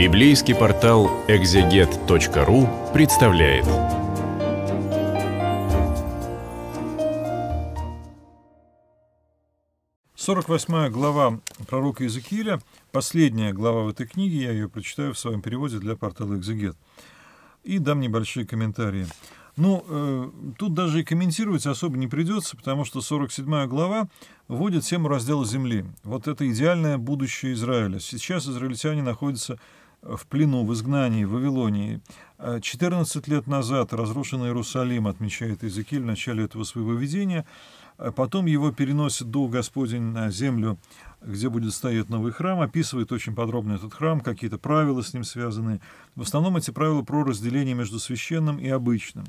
Библейский портал экзегет.ру представляет. Сорок восьмая глава пророка Иезекииля, последняя глава в этой книге, я ее прочитаю в своем переводе для портала «Экзегет». И дам небольшие комментарии. Ну, э, тут даже и комментировать особо не придется, потому что 47 глава вводит тему раздела земли. Вот это идеальное будущее Израиля. Сейчас израильтяне находятся в плену, в изгнании, в Вавилонии. 14 а лет назад разрушенный Иерусалим, отмечает Иезекииль в начале этого своего видения. А потом его переносит Дух Господень на землю, где будет стоять новый храм, описывает очень подробно этот храм, какие-то правила с ним связаны. В основном эти правила про разделение между священным и обычным.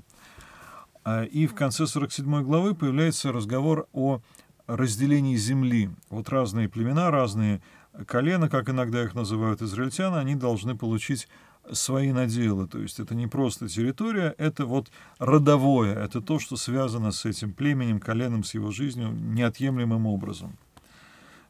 А, и в конце 47 главы появляется разговор о разделении земли. Вот разные племена, разные колена, как иногда их называют израильтяне, они должны получить свои наделы. То есть это не просто территория, это вот родовое, это то, что связано с этим племенем, коленом, с его жизнью неотъемлемым образом.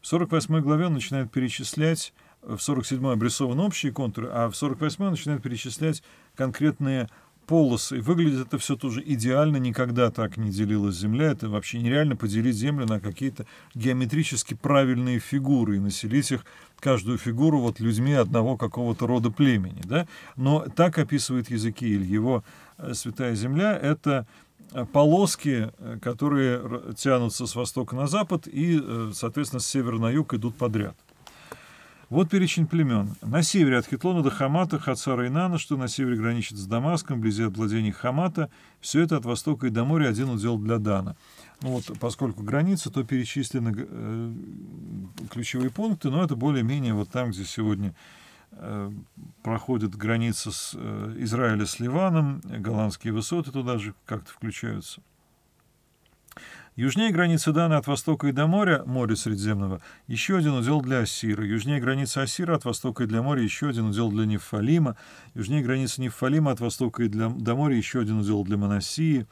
В 48 главе он начинает перечислять, в 47 обрисован общие контуры, а в 48 он начинает перечислять конкретные полосы. Выглядит это все тоже идеально, никогда так не делилась Земля. Это вообще нереально поделить Землю на какие-то геометрически правильные фигуры и населить их, каждую фигуру, вот людьми одного какого-то рода племени. Да? Но так описывает Языкииль. Его э, Святая Земля — это э, полоски, э, которые тянутся с востока на запад и, соответственно, с севера на юг идут подряд. — вот перечень племен. На севере от Хитлона до Хамата, Хацара и Нана, что на севере граничит с Дамаском, вблизи от владений Хамата. Все это от востока и до моря один удел для Дана. Ну вот, поскольку граница, то перечислены э, ключевые пункты, но это более-менее вот там, где сегодня э, проходит граница с, э, Израиля с Ливаном, голландские высоты туда же как-то включаются. Южнее границы Дана от востока и до моря, море Средиземного, еще один удел для Ассира. Южнее границы Ассира от востока и для моря еще один удел для Нефалима. Южнее границы Нефалима от востока и для, до моря еще один удел для Моносии.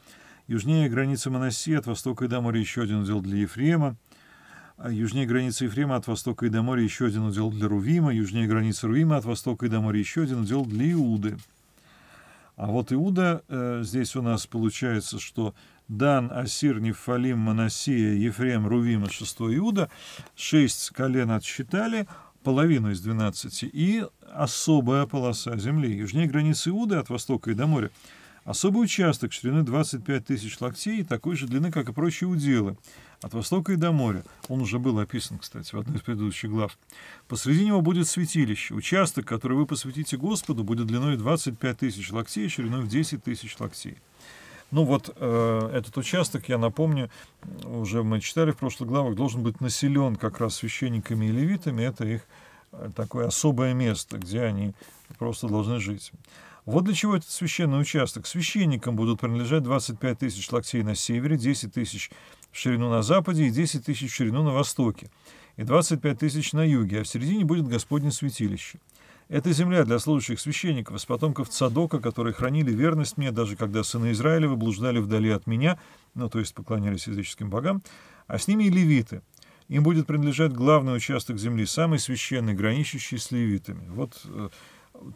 Южнее границы Моносии от востока и до моря еще один удел для Ефрема. А южнее границы Ефрема от востока и до моря еще один удел для Рувима. Южнее границы Рувима от востока и до моря еще один удел для Иуды. А вот Иуда, э, здесь у нас получается, что Дан, Асир, Нефалим, Манасия, Ефрем, Рувим и 6 Иуда. Шесть колен отсчитали, половину из 12. И особая полоса земли, южнее границы Иуды от востока и до моря. Особый участок ширины 25 тысяч локтей такой же длины, как и прочие уделы, от востока и до моря. Он уже был описан, кстати, в одной из предыдущих глав. Посреди него будет святилище. Участок, который вы посвятите Господу, будет длиной 25 тысяч локтей и шириной в 10 тысяч локтей. Ну вот э, этот участок, я напомню, уже мы читали в прошлых главах, должен быть населен как раз священниками и левитами. Это их э, такое особое место, где они просто должны жить. Вот для чего этот священный участок. Священникам будут принадлежать 25 тысяч локтей на севере, 10 тысяч в ширину на западе и 10 тысяч в ширину на востоке, и 25 тысяч на юге, а в середине будет Господне святилище. Это земля для служащих священников из потомков Цадока, которые хранили верность мне, даже когда сыны Израилева блуждали вдали от меня, ну, то есть поклонялись языческим богам, а с ними и левиты. Им будет принадлежать главный участок земли, самый священный, граничащий с левитами. Вот э,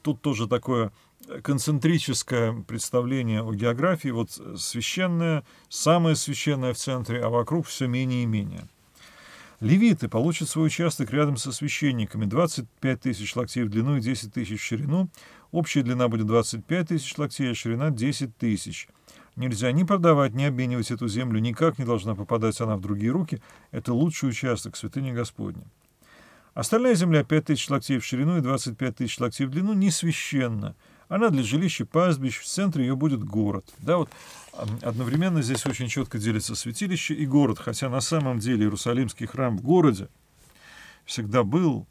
тут тоже такое концентрическое представление о географии, вот э, священное, самое священное в центре, а вокруг все менее и менее. Левиты получат свой участок рядом со священниками, 25 тысяч локтей в длину и 10 тысяч в ширину. Общая длина будет 25 тысяч локтей, а ширина 10 тысяч. Нельзя ни продавать, ни обменивать эту землю, никак не должна попадать она в другие руки. Это лучший участок святыни Господня. Остальная земля 5 тысяч локтей в ширину и 25 тысяч локтей в длину не священна. Она для жилища и пастбищ, в центре ее будет город. Да, вот одновременно здесь очень четко делится святилище и город, хотя на самом деле Иерусалимский храм в городе всегда был,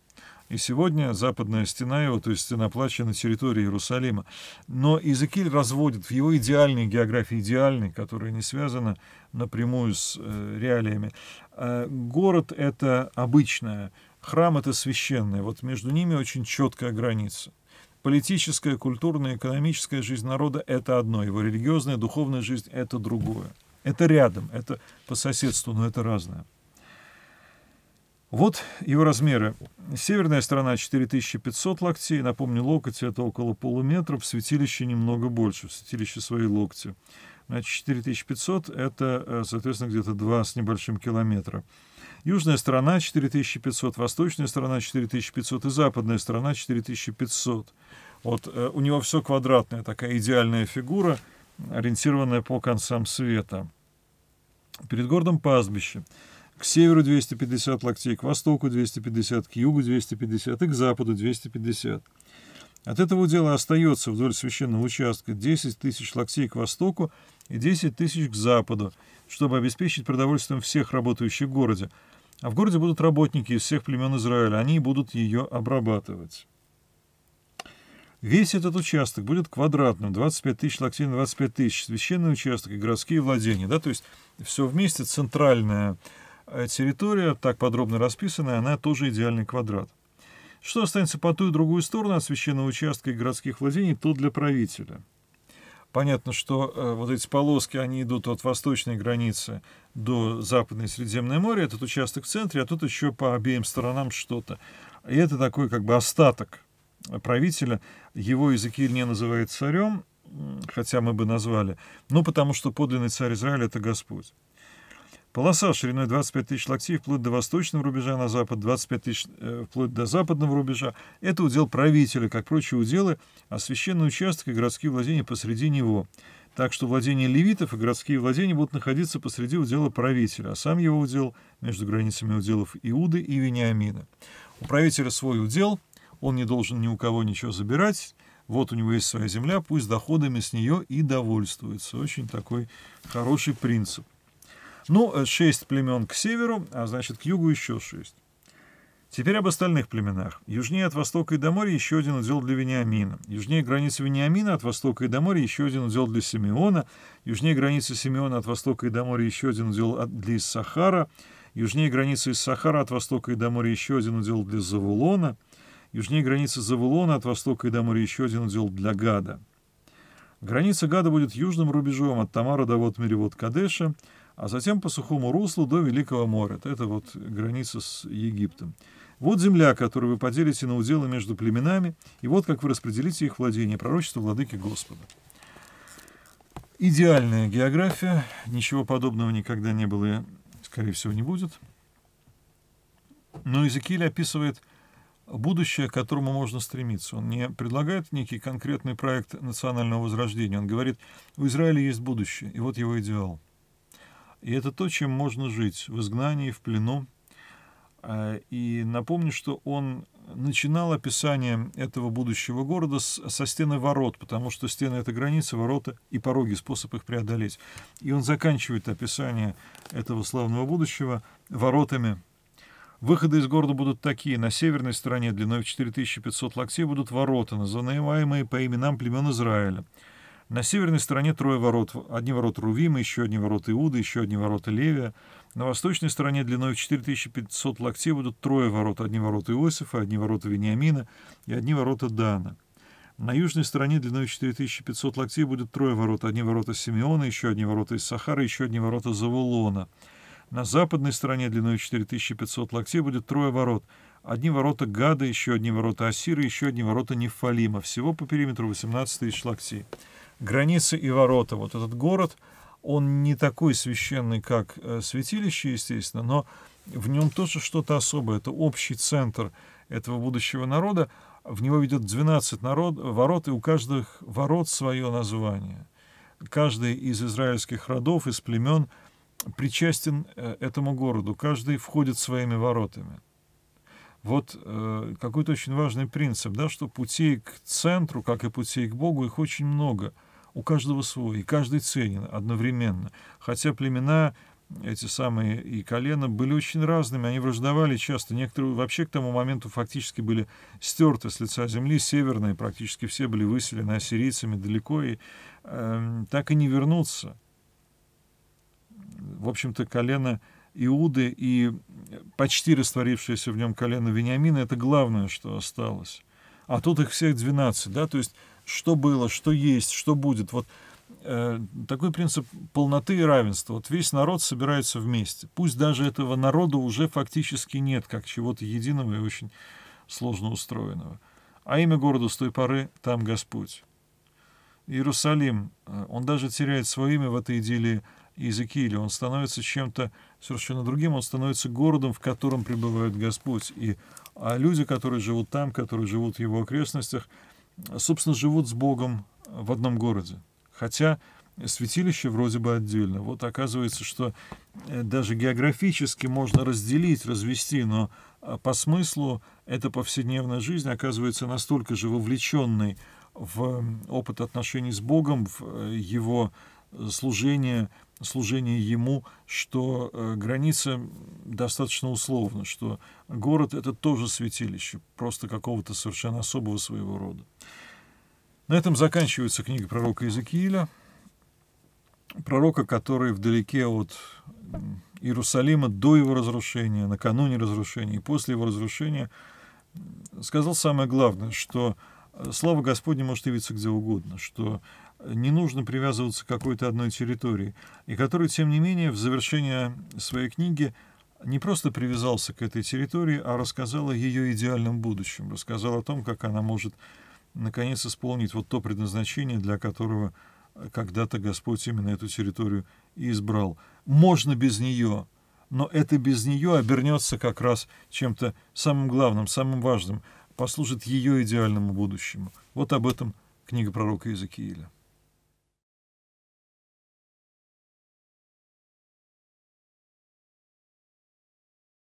и сегодня западная стена его, то есть стена плача на территории Иерусалима. Но Иезекииль разводит в его идеальной географии, идеальной, которая не связана напрямую с э, реалиями. Э, город — это обычное, храм — это священное. Вот между ними очень четкая граница. Политическая, культурная, экономическая жизнь народа — это одно, его религиозная, духовная жизнь — это другое. Это рядом, это по соседству, но это разное. Вот его размеры. Северная сторона 4500 локтей. Напомню, локоть — это около полуметра, в святилище немного больше, в святилище свои локти. Значит, ну, 4500 — это, э, соответственно, где-то 2 с небольшим километра. Южная сторона 4500, восточная сторона 4500 и западная сторона 4500. Вот э, у него все квадратная, такая идеальная фигура, ориентированная по концам света. Перед городом пастбище. К северу 250 локтей, к востоку 250, к югу 250 и к западу 250. От этого дела остается вдоль священного участка 10 тысяч локтей к востоку и 10 тысяч к западу, чтобы обеспечить продовольствием всех работающих в городе. А в городе будут работники из всех племен Израиля, они будут ее обрабатывать. Весь этот участок будет квадратным, 25 тысяч локтей на 25 тысяч, священный участок и городские владения. Да? То есть все вместе, центральная э, территория, так подробно расписанная, она тоже идеальный квадрат. Что останется по ту и другую сторону от священного участка и городских владений, то для правителя. Понятно, что э, вот эти полоски, они идут от восточной границы до западной Средиземное море, этот участок в центре, а тут еще по обеим сторонам что-то. И это такой как бы остаток правителя. Его языки не называют царем, хотя мы бы назвали, ну потому что подлинный царь Израиля – это Господь. Полоса шириной 25 тысяч локтей вплоть до восточного рубежа на запад, 25 тысяч э, вплоть до западного рубежа – это удел правителя, как прочие уделы, а священный участок и городские владения посреди него. Так что владения левитов и городские владения будут находиться посреди удела правителя, а сам его удел – между границами уделов Иуды и Вениамина. У правителя свой удел, он не должен ни у кого ничего забирать, вот у него есть своя земля, пусть доходами с нее и довольствуется. Очень такой хороший принцип. Ну, э, шесть племен к северу, а значит, к югу еще шесть. Теперь об остальных племенах. Южнее от востока и до моря еще один удел для Вениамина. Южнее границы Вениамина от востока и до моря еще один удел для Симеона. Южнее границы Симеона от востока и до моря еще один удел для Иссахара. Южнее границы Иссахара от востока и до моря еще один удел для Завулона. Южнее границы Завулона от востока и до моря еще один удел для Гада. Граница Гада будет южным рубежом от Тамара до вот Меревод Кадеша, а затем по сухому руслу до Великого моря. Это вот граница с Египтом. Вот земля, которую вы поделите на уделы между племенами, и вот как вы распределите их владение, пророчество владыки Господа. Идеальная география, ничего подобного никогда не было и, скорее всего, не будет. Но Иезекииль описывает будущее, к которому можно стремиться. Он не предлагает некий конкретный проект национального возрождения. Он говорит, у Израиля есть будущее, и вот его идеал – и это то, чем можно жить в изгнании, в плену. А, и напомню, что он начинал описание этого будущего города со стены ворот, потому что стены — это границы, ворота и пороги, способ их преодолеть. И он заканчивает описание этого славного будущего воротами. Выходы из города будут такие. На северной стороне длиной в 4500 локтей будут ворота, называемые по именам племен Израиля — на северной стороне трое ворот. Одни ворот Рувима, еще одни ворот Иуда, еще одни ворот Левия. На восточной стороне длиной в 4500 локтей будут трое ворот. Одни ворота Иосифа, одни ворота Вениамина и одни ворота Дана. На южной стороне длиной в 4500 локтей будут трое ворот. Одни ворота Симеона, еще одни ворота из Сахара, еще одни ворота Завулона. На западной стороне длиной в 4500 локтей будет трое ворот. Одни ворота Гада, еще одни ворота Асиры, еще одни ворота Нефалима. Всего по периметру 18 тысяч локтей границы и ворота. Вот этот город, он не такой священный, как э, святилище, естественно, но в нем тоже что-то особое. Это общий центр этого будущего народа. В него ведет 12 народ, ворот, и у каждых ворот свое название. Каждый из израильских родов, из племен причастен э, этому городу. Каждый входит своими воротами. Вот э, какой-то очень важный принцип, да, что путей к центру, как и путей к Богу, их очень много – у каждого свой, и каждый ценен одновременно. Хотя племена эти самые и колена были очень разными, они враждовали часто, некоторые вообще к тому моменту фактически были стерты с лица земли, северные практически все были выселены ассирийцами далеко, и э, так и не вернуться. В общем-то, колено Иуды и почти растворившееся в нем колено Вениамина — это главное, что осталось. А тут их всех 12, да, то есть что было, что есть, что будет. Вот э, такой принцип полноты и равенства. Вот весь народ собирается вместе. Пусть даже этого народа уже фактически нет, как чего-то единого и очень сложно устроенного. А имя города с той поры «Там Господь». Иерусалим, э, он даже теряет свое имя в этой идиллии Иезекииля, он становится чем-то совершенно другим, он становится городом, в котором пребывает Господь. И а люди, которые живут там, которые живут в его окрестностях, собственно, живут с Богом в одном городе. Хотя святилище вроде бы отдельно. Вот оказывается, что э, даже географически можно разделить, развести, но э, по смыслу эта повседневная жизнь оказывается настолько же вовлеченной в опыт отношений с Богом, в э, его служение, служение ему, что э, граница достаточно условна, что город — это тоже святилище, просто какого-то совершенно особого своего рода. На этом заканчивается книга пророка Иезекииля, пророка, который вдалеке от Иерусалима до его разрушения, накануне разрушения и после его разрушения, сказал самое главное, что слава Господне может явиться где угодно, что не нужно привязываться к какой-то одной территории, и который, тем не менее, в завершение своей книги не просто привязался к этой территории, а рассказал о ее идеальном будущем, рассказал о том, как она может наконец исполнить вот то предназначение, для которого когда-то Господь именно эту территорию и избрал. Можно без нее, но это без нее обернется как раз чем-то самым главным, самым важным – послужит ее идеальному будущему. Вот об этом книга пророка Иезекииля.